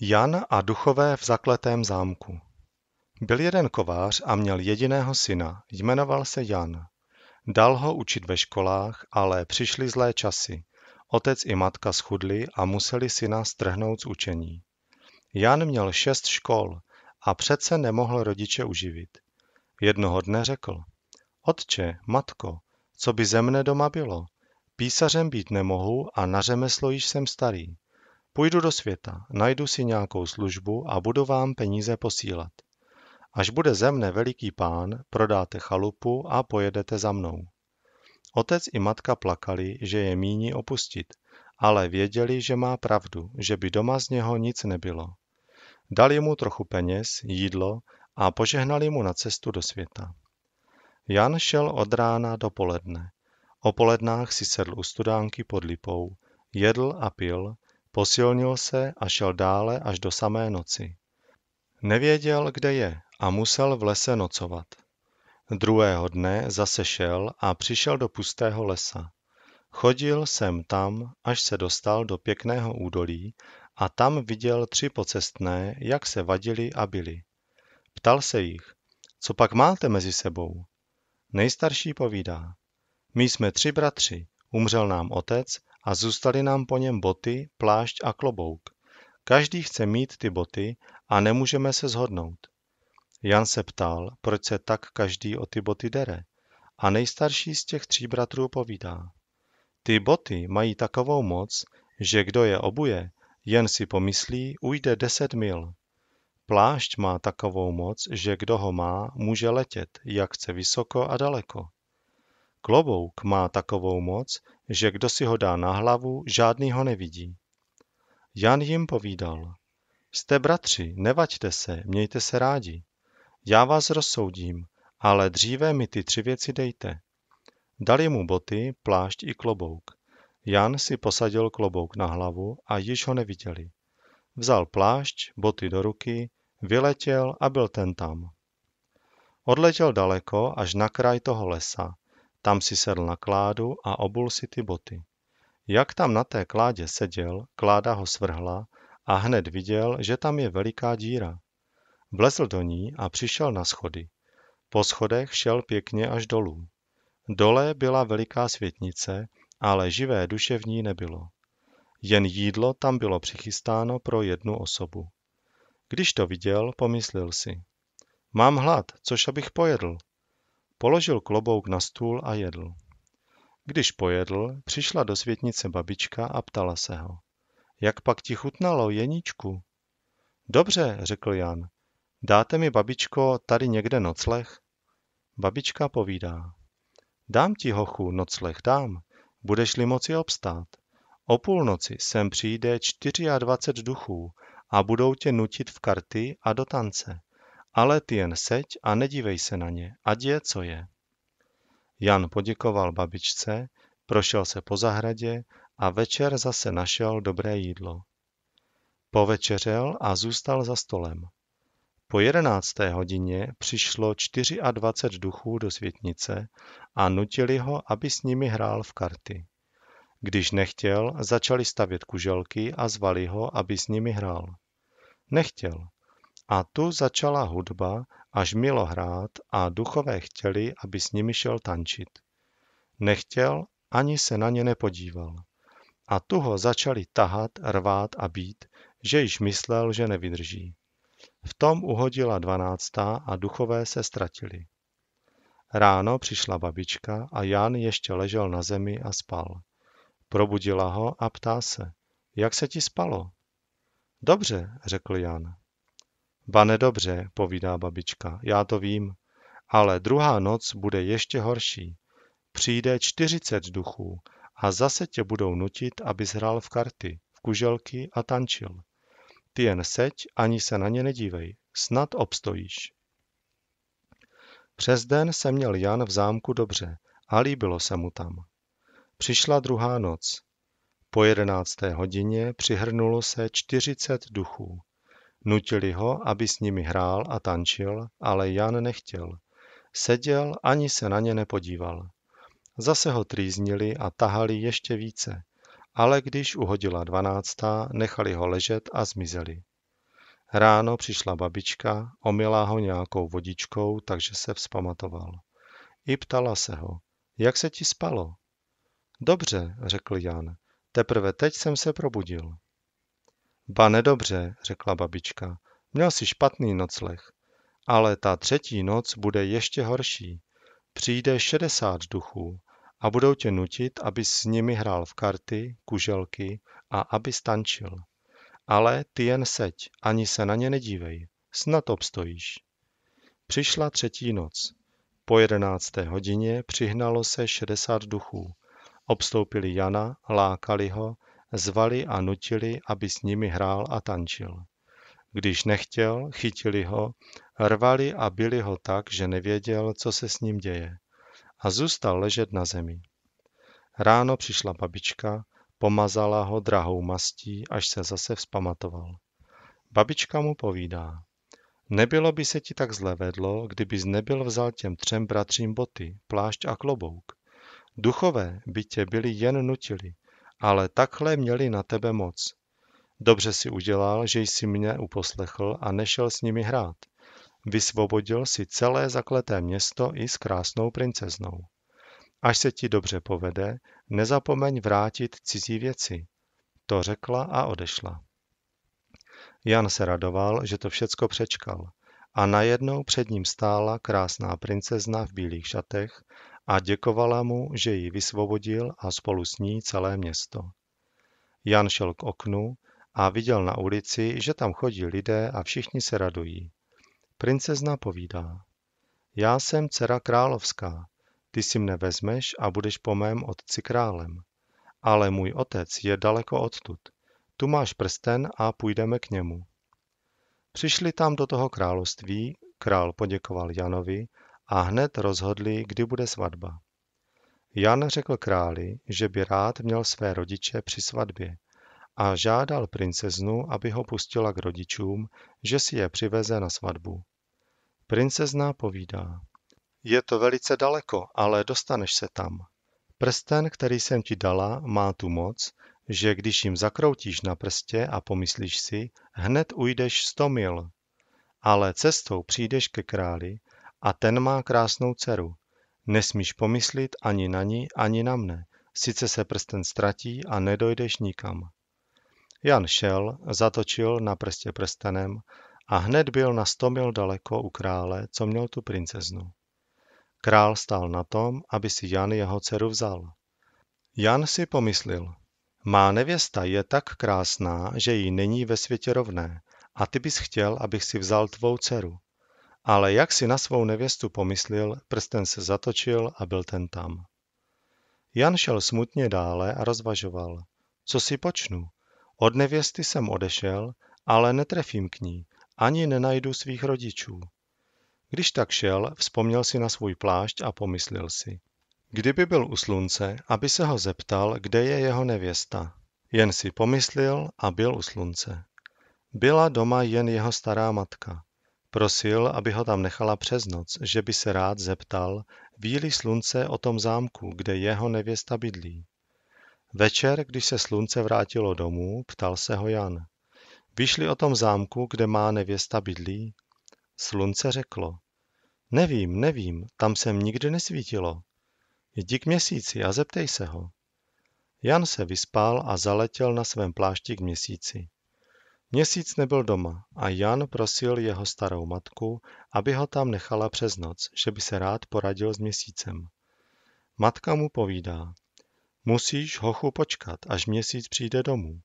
Jan a duchové v zakletém zámku. Byl jeden kovář a měl jediného syna, jmenoval se Jan. Dal ho učit ve školách, ale přišly zlé časy. Otec i matka schudli a museli syna strhnout z učení. Jan měl šest škol a přece nemohl rodiče uživit. Jednoho dne řekl, Otče, matko, co by ze mne doma bylo? Písařem být nemohu a na řemeslo již jsem starý. Půjdu do světa, najdu si nějakou službu a budu vám peníze posílat. Až bude ze mne veliký pán, prodáte chalupu a pojedete za mnou. Otec i matka plakali, že je míní opustit, ale věděli, že má pravdu, že by doma z něho nic nebylo. Dali mu trochu peněz, jídlo a požehnali mu na cestu do světa. Jan šel od rána do poledne. O polednách si sedl u studánky pod lipou, jedl a pil Posilnil se a šel dále až do samé noci. Nevěděl, kde je a musel v lese nocovat. Druhého dne zase šel a přišel do pustého lesa. Chodil sem tam, až se dostal do pěkného údolí a tam viděl tři pocestné, jak se vadili a byli. Ptal se jich, co pak máte mezi sebou? Nejstarší povídá, my jsme tři bratři, umřel nám otec a zůstaly nám po něm boty, plášť a klobouk. Každý chce mít ty boty a nemůžeme se zhodnout. Jan se ptal, proč se tak každý o ty boty dere. A nejstarší z těch tří bratrů povídá. Ty boty mají takovou moc, že kdo je obuje, jen si pomyslí, ujde deset mil. Plášť má takovou moc, že kdo ho má, může letět, jak chce vysoko a daleko. Klobouk má takovou moc, že kdo si ho dá na hlavu, žádný ho nevidí. Jan jim povídal, jste bratři, nevaďte se, mějte se rádi. Já vás rozsoudím, ale dříve mi ty tři věci dejte. Dali mu boty, plášť i klobouk. Jan si posadil klobouk na hlavu a již ho neviděli. Vzal plášť, boty do ruky, vyletěl a byl ten tam. Odletěl daleko až na kraj toho lesa, tam si sedl na kládu a obul si ty boty. Jak tam na té kládě seděl, kláda ho svrhla a hned viděl, že tam je veliká díra. Vlezl do ní a přišel na schody. Po schodech šel pěkně až dolů. Dole byla veliká světnice, ale živé duše v ní nebylo. Jen jídlo tam bylo přichystáno pro jednu osobu. Když to viděl, pomyslel si. Mám hlad, což abych pojedl. Položil klobouk na stůl a jedl. Když pojedl, přišla do světnice babička a ptala se ho. Jak pak ti chutnalo, Jeníčku? Dobře, řekl Jan. Dáte mi, babičko, tady někde nocleh? Babička povídá. Dám ti, hochu, nocleh dám, budeš-li moci obstát. O půlnoci sem přijde 24 duchů a budou tě nutit v karty a do tance ale ty jen seď a nedívej se na ně, ať je, co je. Jan poděkoval babičce, prošel se po zahradě a večer zase našel dobré jídlo. Povečeřel a zůstal za stolem. Po jedenácté hodině přišlo 24 duchů do světnice a nutili ho, aby s nimi hrál v karty. Když nechtěl, začali stavět kuželky a zvali ho, aby s nimi hrál. Nechtěl. A tu začala hudba až milo hrát a duchové chtěli, aby s nimi šel tančit. Nechtěl, ani se na ně nepodíval. A tu ho začali tahat, rvát a být, že již myslel, že nevydrží. V tom uhodila dvanáctá a duchové se ztratili. Ráno přišla babička a Jan ještě ležel na zemi a spal. Probudila ho a ptá se, jak se ti spalo? Dobře, řekl Jan. Ba nedobře, povídá babička, já to vím, ale druhá noc bude ještě horší. Přijde čtyřicet duchů a zase tě budou nutit, abys hrál v karty, v kuželky a tančil. Ty jen seď, ani se na ně nedívej, snad obstojíš. Přes den se měl Jan v zámku dobře a líbilo se mu tam. Přišla druhá noc. Po jedenácté hodině přihrnulo se čtyřicet duchů. Nutili ho, aby s nimi hrál a tančil, ale Jan nechtěl. Seděl ani se na ně nepodíval. Zase ho trýznili a tahali ještě více, ale když uhodila dvanáctá, nechali ho ležet a zmizeli. Ráno přišla babička, omila ho nějakou vodičkou, takže se vzpamatoval. I ptala se ho, jak se ti spalo? Dobře, řekl Jan, teprve teď jsem se probudil. Ba nedobře, řekla babička, měl si špatný nocleh, ale ta třetí noc bude ještě horší. Přijde šedesát duchů a budou tě nutit, aby s nimi hrál v karty, kuželky a aby stančil. Ale ty jen seď, ani se na ně nedívej, snad obstojíš. Přišla třetí noc. Po jedenácté hodině přihnalo se šedesát duchů. Obstoupili Jana, lákali ho zvali a nutili, aby s nimi hrál a tančil. Když nechtěl, chytili ho, rvali a byli ho tak, že nevěděl, co se s ním děje. A zůstal ležet na zemi. Ráno přišla babička, pomazala ho drahou mastí, až se zase vzpamatoval. Babička mu povídá, nebylo by se ti tak zle vedlo, kdybys nebyl vzal těm třem bratřím boty, plášť a klobouk. Duchové by tě byli jen nutili, ale takhle měli na tebe moc. Dobře si udělal, že jsi mě uposlechl a nešel s nimi hrát. Vysvobodil si celé zakleté město i s krásnou princeznou. Až se ti dobře povede, nezapomeň vrátit cizí věci. To řekla a odešla. Jan se radoval, že to všecko přečkal. A najednou před ním stála krásná princezna v bílých šatech a děkovala mu, že ji vysvobodil a spolu s ní celé město. Jan šel k oknu a viděl na ulici, že tam chodí lidé a všichni se radují. Princezna povídá, já jsem dcera královská, ty si mne vezmeš a budeš po mém otci králem. Ale můj otec je daleko odtud. Tu máš prsten a půjdeme k němu. Přišli tam do toho království, král poděkoval Janovi a hned rozhodli, kdy bude svatba. Jan řekl králi, že by rád měl své rodiče při svatbě a žádal princeznu, aby ho pustila k rodičům, že si je přiveze na svatbu. Princezna povídá, je to velice daleko, ale dostaneš se tam. Prsten, který jsem ti dala, má tu moc, že když jim zakroutíš na prstě a pomyslíš si, hned ujdeš sto mil. Ale cestou přijdeš ke králi a ten má krásnou dceru. Nesmíš pomyslit ani na ní, ani na mne. Sice se prsten ztratí a nedojdeš nikam. Jan šel, zatočil na prstě prstenem a hned byl na sto mil daleko u krále, co měl tu princeznu. Král stál na tom, aby si Jan jeho dceru vzal. Jan si pomyslil, má nevěsta je tak krásná, že jí není ve světě rovné, a ty bys chtěl, abych si vzal tvou dceru. Ale jak si na svou nevěstu pomyslil, prsten se zatočil a byl ten tam. Jan šel smutně dále a rozvažoval. Co si počnu? Od nevěsty jsem odešel, ale netrefím k ní, ani nenajdu svých rodičů. Když tak šel, vzpomněl si na svůj plášť a pomyslil si. Kdyby byl u slunce, aby se ho zeptal, kde je jeho nevěsta. Jen si pomyslil a byl u slunce. Byla doma jen jeho stará matka. Prosil, aby ho tam nechala přes noc, že by se rád zeptal Víli slunce o tom zámku, kde jeho nevěsta bydlí. Večer, když se slunce vrátilo domů, ptal se ho Jan. Vyšli o tom zámku, kde má nevěsta bydlí? Slunce řeklo. Nevím, nevím, tam jsem nikdy nesvítilo. Jdi k měsíci a zeptej se ho. Jan se vyspal a zaletěl na svém plášti k měsíci. Měsíc nebyl doma a Jan prosil jeho starou matku, aby ho tam nechala přes noc, že by se rád poradil s měsícem. Matka mu povídá, musíš hochu počkat, až měsíc přijde domů,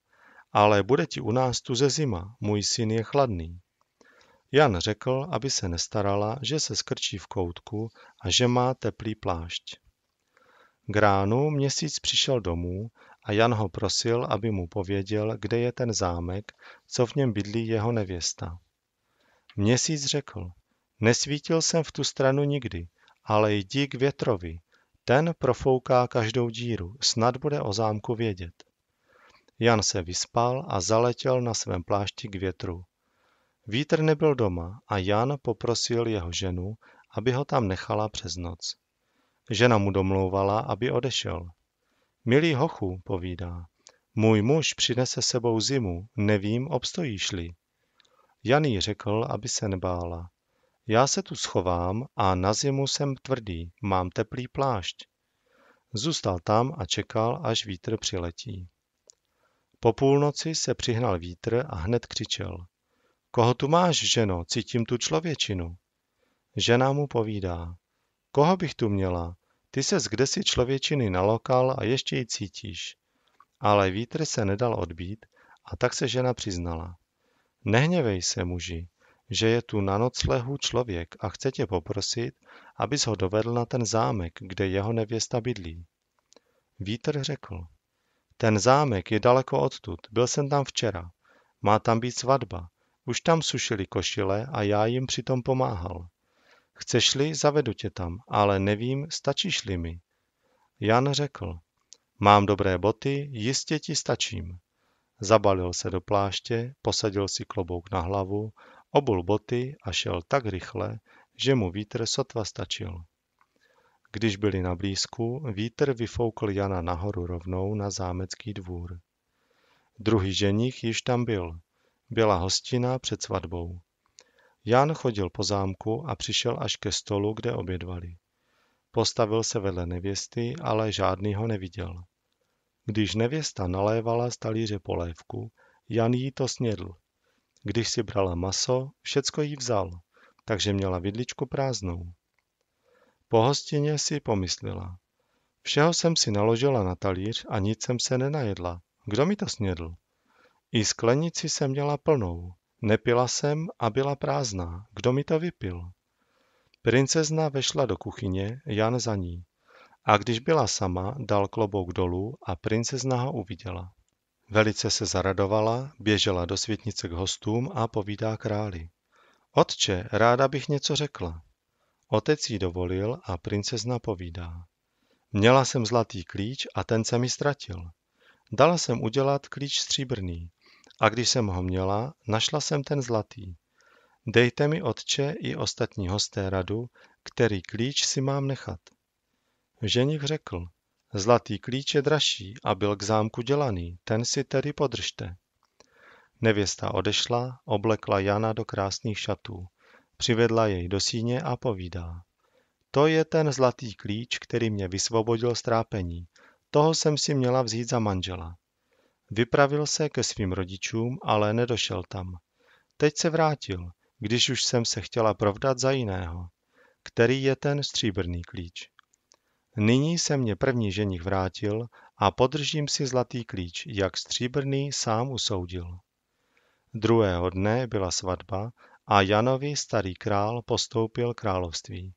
ale bude ti u nás tu ze zima, můj syn je chladný. Jan řekl, aby se nestarala, že se skrčí v koutku a že má teplý plášť. K ránu měsíc přišel domů a Jan ho prosil, aby mu pověděl, kde je ten zámek, co v něm bydlí jeho nevěsta. Měsíc řekl, nesvítil jsem v tu stranu nikdy, ale jdi k větrovi, ten profouká každou díru, snad bude o zámku vědět. Jan se vyspal a zaletěl na svém plášti k větru. Vítr nebyl doma a Jan poprosil jeho ženu, aby ho tam nechala přes noc. Žena mu domlouvala, aby odešel. Milý hochu, povídá, můj muž přinese sebou zimu, nevím, obstojíš-li. Jan řekl, aby se nebála. Já se tu schovám a na zimu jsem tvrdý, mám teplý plášť. Zůstal tam a čekal, až vítr přiletí. Po půlnoci se přihnal vítr a hned křičel. Koho tu máš, ženo, cítím tu člověčinu. Žena mu povídá. Koho bych tu měla? Ty se z kdesi člověčiny nalokal a ještě ji cítíš. Ale vítr se nedal odbít a tak se žena přiznala. Nehněvej se, muži, že je tu na noclehu člověk a chce tě poprosit, abys ho dovedl na ten zámek, kde jeho nevěsta bydlí. Vítr řekl, ten zámek je daleko odtud, byl jsem tam včera. Má tam být svatba. Už tam sušili košile a já jim přitom pomáhal. Chceš-li, zavedu tě tam, ale nevím, stačíš-li mi. Jan řekl, mám dobré boty, jistě ti stačím. Zabalil se do pláště, posadil si klobouk na hlavu, obul boty a šel tak rychle, že mu vítr sotva stačil. Když byli na blízku, vítr vyfoukl Jana nahoru rovnou na zámecký dvůr. Druhý ženich již tam byl. Byla hostina před svatbou. Jan chodil po zámku a přišel až ke stolu, kde obědvali. Postavil se vedle nevěsty, ale žádný ho neviděl. Když nevěsta nalévala z talíře polévku, Jan jí to snědl. Když si brala maso, všecko jí vzal, takže měla vidličku prázdnou. Po hostině si pomyslela. Všeho jsem si naložila na talíř a nic jsem se nenajedla. Kdo mi to snědl? I sklenici jsem měla plnou. Nepila jsem a byla prázdná. Kdo mi to vypil? Princezna vešla do kuchyně, Jan za ní. A když byla sama, dal klobouk dolů a princezna ho uviděla. Velice se zaradovala, běžela do světnice k hostům a povídá králi. Otče, ráda bych něco řekla. Otec jí dovolil a princezna povídá. Měla jsem zlatý klíč a ten se mi ztratil. Dala jsem udělat klíč stříbrný. A když jsem ho měla, našla jsem ten zlatý. Dejte mi, otče, i ostatní hosté radu, který klíč si mám nechat. Ženich řekl, zlatý klíč je dražší a byl k zámku dělaný, ten si tedy podržte. Nevěsta odešla, oblekla Jana do krásných šatů. Přivedla jej do síně a povídá. To je ten zlatý klíč, který mě vysvobodil z trápení. Toho jsem si měla vzít za manžela. Vypravil se ke svým rodičům, ale nedošel tam. Teď se vrátil, když už jsem se chtěla provdat za jiného, který je ten stříbrný klíč. Nyní se mě první ženich vrátil a podržím si zlatý klíč, jak stříbrný sám usoudil. Druhého dne byla svatba a Janovi starý král postoupil království.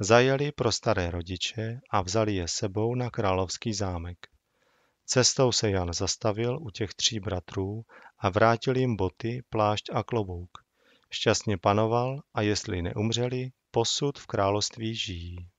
Zajeli pro staré rodiče a vzali je sebou na královský zámek. Cestou se Jan zastavil u těch tří bratrů a vrátil jim boty, plášť a klobouk. Šťastně panoval a jestli neumřeli, posud v království žijí.